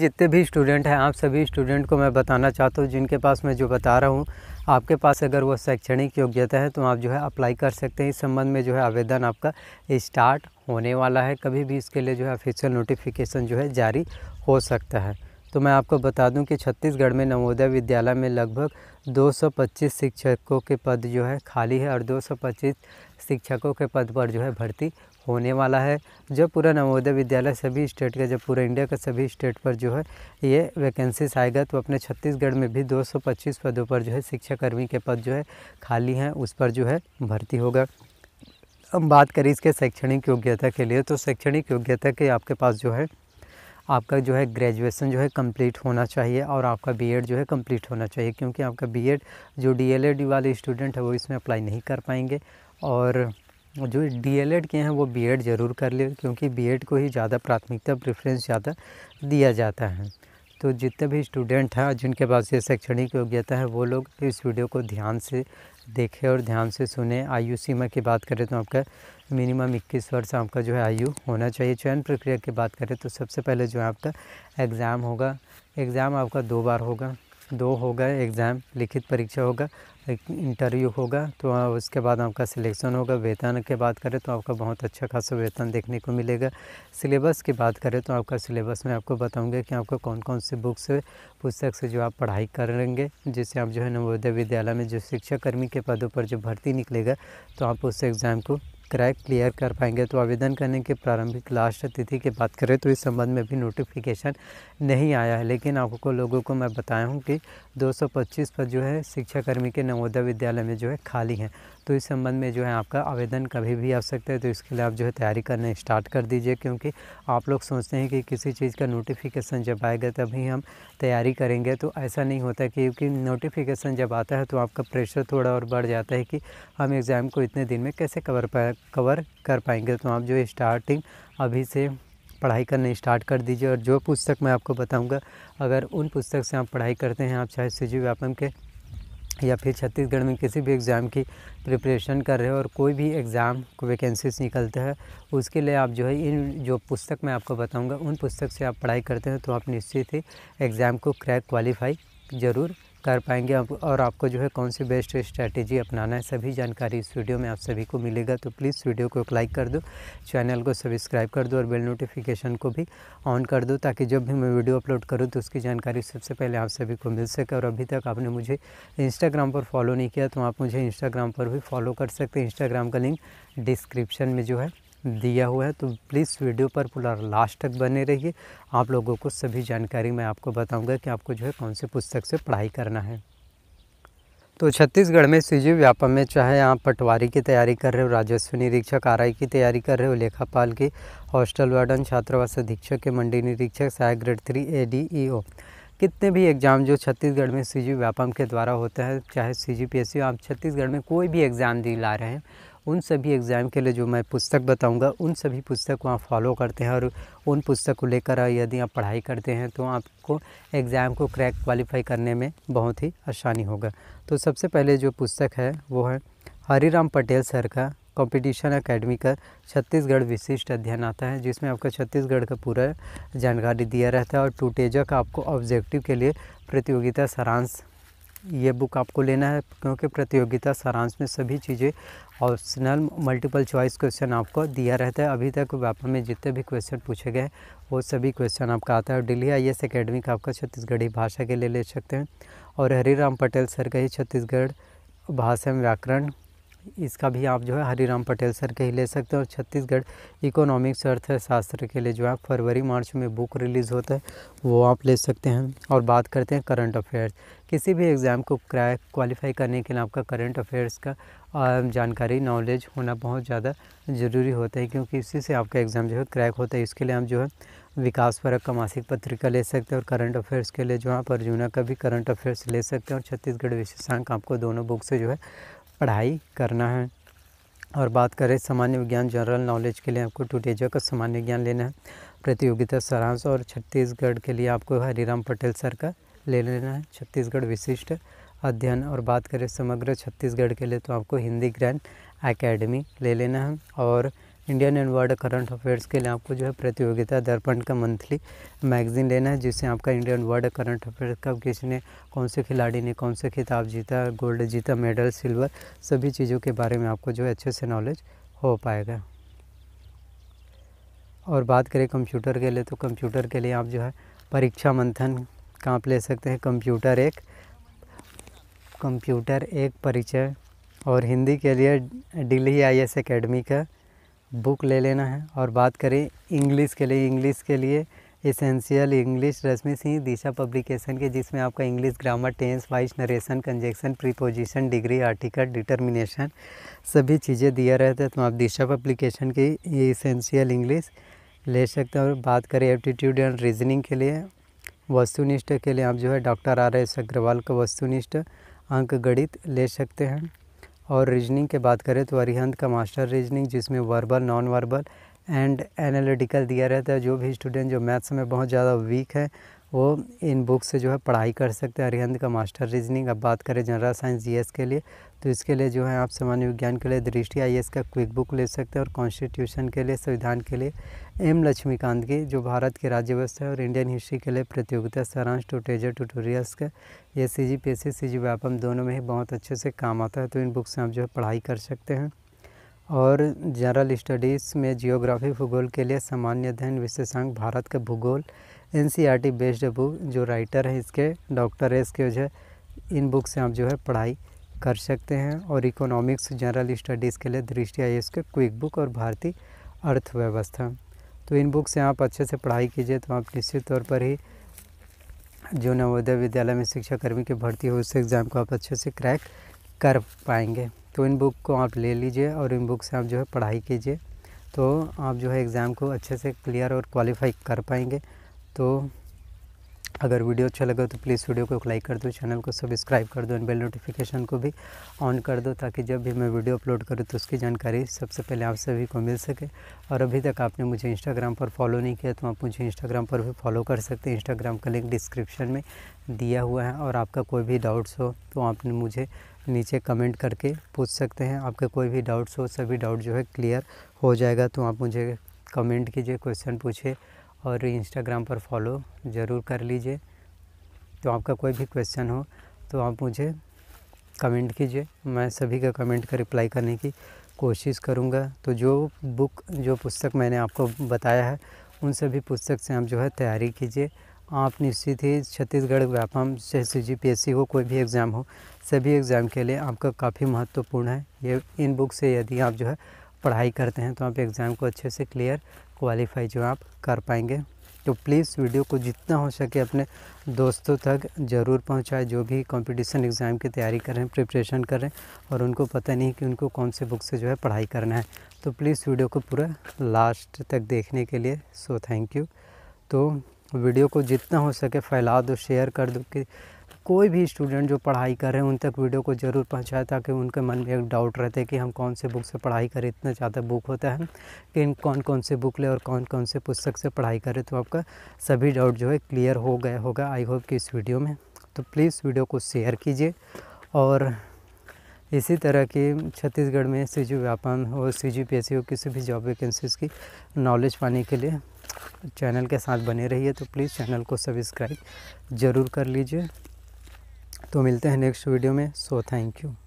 जितने भी स्टूडेंट हैं आप सभी स्टूडेंट को मैं बताना चाहता हूँ जिनके पास मैं जो बता रहा हूँ आपके पास अगर वो शैक्षणिक योग्यता है तो आप जो है अप्लाई कर सकते हैं इस संबंध में जो है आवेदन आपका स्टार्ट होने वाला है कभी भी इसके लिए जो है ऑफिशियल नोटिफिकेशन जो है जारी हो सकता है तो मैं आपको बता दूं कि छत्तीसगढ़ में नवोदय विद्यालय में लगभग 225 शिक्षकों के पद जो है खाली है और 225 शिक्षकों के पद पर जो है भर्ती होने वाला है जो पूरा नवोदय विद्यालय सभी स्टेट का जब पूरा इंडिया का सभी स्टेट पर जो है ये वैकेंसीज आएगा तो अपने छत्तीसगढ़ में भी 225 पदों पर जो है शिक्षाकर्मी के पद जो है खाली हैं उस पर जो है भर्ती होगा अब बात करें इसके शैक्षणिक योग्यता के लिए तो शैक्षणिक योग्यता के आपके पास जो है आपका जो है ग्रेजुएसन जो है कंप्लीट होना चाहिए और आपका बीएड जो है कंप्लीट होना चाहिए क्योंकि आपका बीएड जो डीएलएड वाले स्टूडेंट है वो इसमें अप्लाई नहीं कर पाएंगे और जो डीएलएड के हैं वो बीएड ज़रूर कर ले क्योंकि बीएड को ही ज़्यादा प्राथमिकता प्रेफरेंस ज़्यादा दिया जाता है तो जितने भी स्टूडेंट हैं जिनके पास ये शैक्षणिक योग्यता है वो लोग इस वीडियो को ध्यान से देखें और ध्यान से सुने आयु सीमा की बात करें तो आपका मिनिमम इक्कीस वर्ष आपका जो है आयु होना चाहिए चयन प्रक्रिया की बात करें तो सबसे पहले जो है आपका एग्ज़ाम होगा एग्ज़ाम आपका दो बार होगा दो होगा एग्ज़ाम लिखित परीक्षा होगा इंटरव्यू होगा तो उसके बाद आपका सिलेक्शन होगा वेतन की बात करें तो आपका बहुत अच्छा खासा वेतन देखने को मिलेगा सिलेबस की बात करें तो आपका सिलेबस में आपको बताऊंगा कि आपको कौन कौन से बुक से पुस्तक से जो आप पढ़ाई करेंगे जिससे आप जो है नवोदय विद्यालय में जो शिक्षाकर्मी के पदों पर जो भर्ती निकलेगा तो आप उस एग्ज़ाम को क्रैक क्लियर कर पाएंगे तो आवेदन करने के प्रारंभिक लास्ट तिथि की बात करें तो इस संबंध में भी नोटिफिकेशन नहीं आया है लेकिन आपको लोगों को मैं बताया हूँ कि 225 पर जो है शिक्षाकर्मी के नवोदय विद्यालय में जो है खाली हैं तो इस संबंध में जो है आपका आवेदन कभी भी आ सकता है तो इसके लिए आप जो है तैयारी करना स्टार्ट कर दीजिए क्योंकि आप लोग सोचते हैं कि किसी चीज़ का नोटिफिकेशन जब आएगा तभी हम तैयारी करेंगे तो ऐसा नहीं होता क्योंकि नोटिफिकेशन जब आता है तो आपका प्रेशर थोड़ा और बढ़ जाता है कि हम एग्ज़ाम को इतने दिन में कैसे कवर कवर कर पाएंगे तो आप जो स्टार्टिंग अभी से पढ़ाई करने स्टार्ट कर दीजिए और जो पुस्तक मैं आपको बताऊंगा अगर उन पुस्तक से आप पढ़ाई करते हैं आप चाहे सी व्यापम के या फिर छत्तीसगढ़ में किसी भी एग्ज़ाम की प्रिपरेशन कर रहे हो और कोई भी एग्ज़ाम को वैकेंसीज निकलते हैं उसके लिए आप जो है इन जो पुस्तक मैं आपको बताऊंगा उन पुस्तक से आप पढ़ाई करते हैं तो आप निश्चित ही एग्ज़ाम को क्रैक क्वालिफाई ज़रूर कर पाएंगे और आपको जो है कौन सी बेस्ट स्ट्रैटेजी अपनाना है सभी जानकारी इस वीडियो में आप सभी को मिलेगा तो प्लीज़ वीडियो को लाइक कर दो चैनल को सब्सक्राइब कर दो और बेल नोटिफिकेशन को भी ऑन कर दो ताकि जब भी मैं वीडियो अपलोड करूँ तो उसकी जानकारी सबसे पहले आप सभी को मिल सके और अभी तक आपने मुझे इंस्टाग्राम पर फॉलो नहीं किया तो आप मुझे इंस्टाग्राम पर भी फॉलो कर सकते हैं इंस्टाग्राम का लिंक डिस्क्रिप्शन में जो है दिया हुआ है तो प्लीज़ वीडियो पर पूरा लास्ट तक बने रहिए आप लोगों को सभी जानकारी मैं आपको बताऊंगा कि आपको जो है कौन से पुस्तक से पढ़ाई करना है तो छत्तीसगढ़ में सीजी व्यापम में चाहे आप पटवारी की तैयारी कर रहे हो राजस्व निरीक्षक आर की तैयारी कर रहे हो लेखापाल की हॉस्टल वार्डन छात्रावास अधीक्षक के मंडी निरीक्षक सहायक grade three A D E O कितने भी एग्ज़ाम जो छत्तीसगढ़ में सी जी व्यापम के द्वारा होता है चाहे सी जी पी एस सी आप छत्तीसगढ़ में कोई भी एग्ज़ाम दिला रहे हैं उन सभी एग्ज़ाम के लिए जो मैं पुस्तक बताऊंगा उन सभी पुस्तक को आप फॉलो करते हैं और उन पुस्तक को लेकर यदि आप पढ़ाई करते हैं तो आपको एग्ज़ाम को क्रैक क्वालिफाई करने में बहुत ही आसानी होगा तो सबसे पहले जो पुस्तक है वो है हरी राम पटेल सर का कंपटीशन अकेडमी का छत्तीसगढ़ विशिष्ट अध्ययन आता है जिसमें आपका छत्तीसगढ़ का पूरा जानकारी दिया रहता है और टूटेजा का आपको ऑब्जेक्टिव के लिए प्रतियोगिता सारांश ये बुक आपको लेना है क्योंकि प्रतियोगिता सारांश में सभी चीज़ें ऑप्शनल मल्टीपल चॉइस क्वेश्चन आपको दिया रहता है अभी तक व्यापार में जितने भी क्वेश्चन पूछे गए वो सभी क्वेश्चन आपका आता है और दिल्ली आई एस अकेडमी का आपका छत्तीसगढ़ी भाषा के लिए ले सकते हैं और हरी राम पटेल सर का ही छत्तीसगढ़ भाषा में व्याकरण इसका भी आप जो है राम पटेल सर के ही ले सकते हैं और छत्तीसगढ़ इकोनॉमिक्स अर्थशास्त्र के लिए जो है फरवरी मार्च में बुक रिलीज़ होता है वो आप ले सकते हैं और बात करते हैं करंट अफेयर्स किसी भी एग्ज़ाम को क्रैक क्वालिफाई करने के लिए आपका करंट अफेयर्स का जानकारी नॉलेज होना बहुत ज़्यादा ज़रूरी होता है क्योंकि इसी से आपका एग्ज़ाम जो है क्रैक होता है इसके लिए आप जो है विकास परक का मासिक पत्रिका ले सकते हैं और करंट अफेयर्स के लिए जो आप अर्जुना का भी करंट अफेयर्स ले सकते हैं और छत्तीसगढ़ विशेषांक आपको दोनों बुक से जो है पढ़ाई करना है और बात करें सामान्य विज्ञान जनरल नॉलेज के लिए आपको टूटेजा का सामान्य ज्ञान लेना है प्रतियोगिता सारांश और छत्तीसगढ़ के लिए आपको हरिराम पटेल सर का ले लेना है छत्तीसगढ़ विशिष्ट अध्ययन और बात करें समग्र छत्तीसगढ़ के लिए तो आपको हिंदी ग्रैंड एकेडमी ले लेना है और Indian and world current affairs के लिए आपको जो है प्रतियोगिता दर्पण का मंथली मैगजीन लेना है जिससे आपका इंडियन वर्ल्ड करंट अफेयर्स का किसी ने कौन से खिलाड़ी ने कौन से खिताब जीता गोल्ड जीता मेडल सिल्वर सभी चीज़ों के बारे में आपको जो है अच्छे से नॉलेज हो पाएगा और बात करें कंप्यूटर के लिए तो कंप्यूटर के लिए आप जो है परीक्षा मंथन कहाँ ले सकते हैं कंप्यूटर एक कंप्यूटर एक परिचय और हिंदी के लिए दिल्ली आई एस का बुक ले लेना है और बात करें इंग्लिश के लिए इंग्लिश के लिए essential English Rashmi Singh Disha publication के जिसमें आपका English grammar tense wise narration conjunction preposition degree article determination सभी चीज़ें दिया रहता है तो आप दिशा पब्लिकेशन की ये इसेंशियल इंग्लिश ले सकते हैं और बात करें एप्टीट्यूड एंड रीजनिंग के लिए वस्तुनिष्ठ के लिए आप जो है डॉक्टर आर एस अग्रवाल का वस्तुनिष्ठ अंक गणित ले सकते हैं और रीजनिंग के बात करें तो अरिहंत का मास्टर रीजनिंग जिसमें verbal non verbal and analytical दिया रहता है जो भी स्टूडेंट जो मैथ्स में बहुत ज़्यादा वीक है वो इन बुक से जो है पढ़ाई कर सकते हैं अरिहंत का मास्टर रीजनिंग अब बात करें जनरल साइंस जीएस के लिए तो इसके लिए जो है आप सामान्य विज्ञान के लिए दृष्टि आई का क्विक बुक ले सकते हैं और कॉन्स्टिट्यूशन के लिए संविधान के लिए एम लक्ष्मीकांत की जो भारत की राज्य व्यवस्था है और इंडियन हिस्ट्री के लिए प्रतियोगिता सारांश टूटेजर ट्यूटोरियल्स का ये सी जी पी सी जी व्यापम दोनों में ही बहुत अच्छे से काम आता है तो इन बुक से आप जो है पढ़ाई कर सकते हैं और जनरल स्टडीज़ में जियोग्राफी भूगोल के लिए सामान्य अध्ययन विशेषांक भारत का भूगोल एन बेस्ड बुक जो राइटर है इसके डॉक्टर है इसके जो है इन बुक से आप जो है पढ़ाई कर सकते हैं और इकोनॉमिक्स जनरल स्टडीज़ के लिए दृष्टि आई इसके क्विक बुक और भारतीय अर्थव्यवस्था तो इन बुक से आप अच्छे से पढ़ाई कीजिए तो आप निश्चित तौर पर ही जो नवोदय विद्यालय में शिक्षा कर्मी की भर्ती हो उस एग्ज़ाम को आप अच्छे से क्रैक कर पाएंगे तो इन बुक को आप ले लीजिए और इन बुक से आप जो है पढ़ाई कीजिए तो आप जो है एग्ज़ाम को अच्छे से क्लियर और क्वालिफाई कर पाएंगे तो अगर वीडियो अच्छा लगा तो प्लीज़ वीडियो को लाइक कर दो चैनल को सब्सक्राइब कर दो एंड बेल नोटिफिकेशन को भी ऑन कर दो ताकि जब भी मैं वीडियो अपलोड करूँ तो उसकी जानकारी सबसे पहले आप सभी को मिल सके और अभी तक आपने मुझे इंस्टाग्राम पर फॉलो नहीं किया तो आप मुझे इंस्टाग्राम पर भी फॉलो कर सकते हैं इंस्टाग्राम का लिंक डिस्क्रिप्शन में दिया हुआ है और आपका कोई भी डाउट्स हो तो आपने मुझे नीचे कमेंट करके पूछ सकते हैं आपके कोई भी डाउट्स हो सभी डाउट जो है क्लियर हो जाएगा तो आप मुझे कमेंट कीजिए क्वेश्चन पूछिए और इंस्टाग्राम पर फॉलो ज़रूर कर लीजिए तो आपका कोई भी क्वेश्चन हो तो आप मुझे कमेंट कीजिए मैं सभी का कमेंट का रिप्लाई करने की कोशिश करूँगा तो जो बुक जो पुस्तक मैंने आपको बताया है उन सभी पुस्तक से आप जो है तैयारी कीजिए आप निश्चित ही छत्तीसगढ़ व्यापम से सी जी पी एस सी हो कोई भी एग्ज़ाम हो सभी एग्ज़ाम के लिए आपका काफ़ी महत्वपूर्ण है ये इन बुक से यदि आप जो है पढ़ाई करते हैं तो आप एग्ज़ाम को अच्छे से क्लियर क्वालिफाई जो आप कर पाएंगे तो प्लीज़ वीडियो को जितना हो सके अपने दोस्तों तक ज़रूर पहुंचाएं जो भी कंपटीशन एग्ज़ाम की तैयारी कर रहे हैं प्रिपरेशन कर रहे हैं और उनको पता नहीं कि उनको कौन से बुक से जो है पढ़ाई करना है तो प्लीज़ वीडियो को पूरा लास्ट तक देखने के लिए सो थैंक यू तो वीडियो को जितना हो सके फैला दो तो शेयर कर दो कि कोई भी स्टूडेंट जो पढ़ाई कर रहे हैं उन तक वीडियो को ज़रूर पहुँचाए ताकि उनके मन में एक डाउट रहते कि हम कौन से बुक से पढ़ाई करें इतना ज़्यादा बुक होता है कि इन कौन कौन से बुक लें और कौन कौन से पुस्तक से पढ़ाई करें तो आपका सभी डाउट जो है क्लियर हो गया होगा आई होप कि इस वीडियो में तो प्लीज़ वीडियो को शेयर कीजिए और इसी तरह की छत्तीसगढ़ में सी जी व्यापार हो सी जी पी एस सी हो किसी भी जॉब वैकेंसीज़ की नॉलेज पाने के लिए चैनल के साथ बने रहिए तो प्लीज़ चैनल को सब्सक्राइब ज़रूर कर लीजिए तो मिलते हैं नेक्स्ट वीडियो में सो थैंक यू